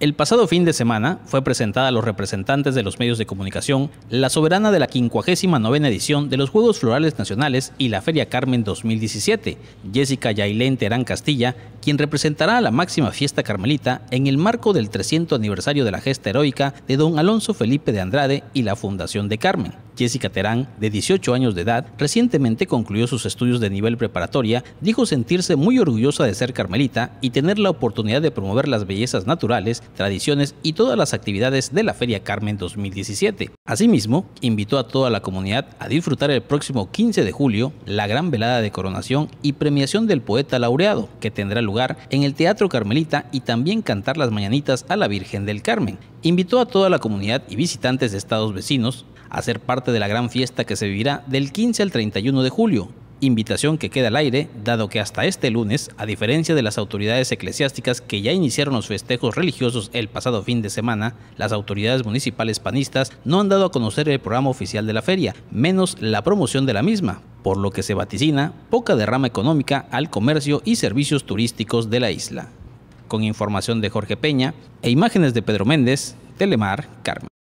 El pasado fin de semana fue presentada a los representantes de los medios de comunicación la soberana de la 59 edición de los Juegos Florales Nacionales y la Feria Carmen 2017, Jessica Yailén Terán Castilla, quien representará a la máxima fiesta carmelita en el marco del 300 aniversario de la gesta heroica de don Alonso Felipe de Andrade y la Fundación de Carmen. Jessica Terán, de 18 años de edad, recientemente concluyó sus estudios de nivel preparatoria, dijo sentirse muy orgullosa de ser carmelita y tener la oportunidad de promover las bellezas naturales, tradiciones y todas las actividades de la Feria Carmen 2017. Asimismo, invitó a toda la comunidad a disfrutar el próximo 15 de julio la gran velada de coronación y premiación del poeta laureado, que tendrá lugar en el Teatro Carmelita y también cantar las mañanitas a la Virgen del Carmen invitó a toda la comunidad y visitantes de estados vecinos a ser parte de la gran fiesta que se vivirá del 15 al 31 de julio, invitación que queda al aire, dado que hasta este lunes, a diferencia de las autoridades eclesiásticas que ya iniciaron los festejos religiosos el pasado fin de semana, las autoridades municipales panistas no han dado a conocer el programa oficial de la feria, menos la promoción de la misma, por lo que se vaticina poca derrama económica al comercio y servicios turísticos de la isla con información de Jorge Peña e imágenes de Pedro Méndez, Telemar, Carmen.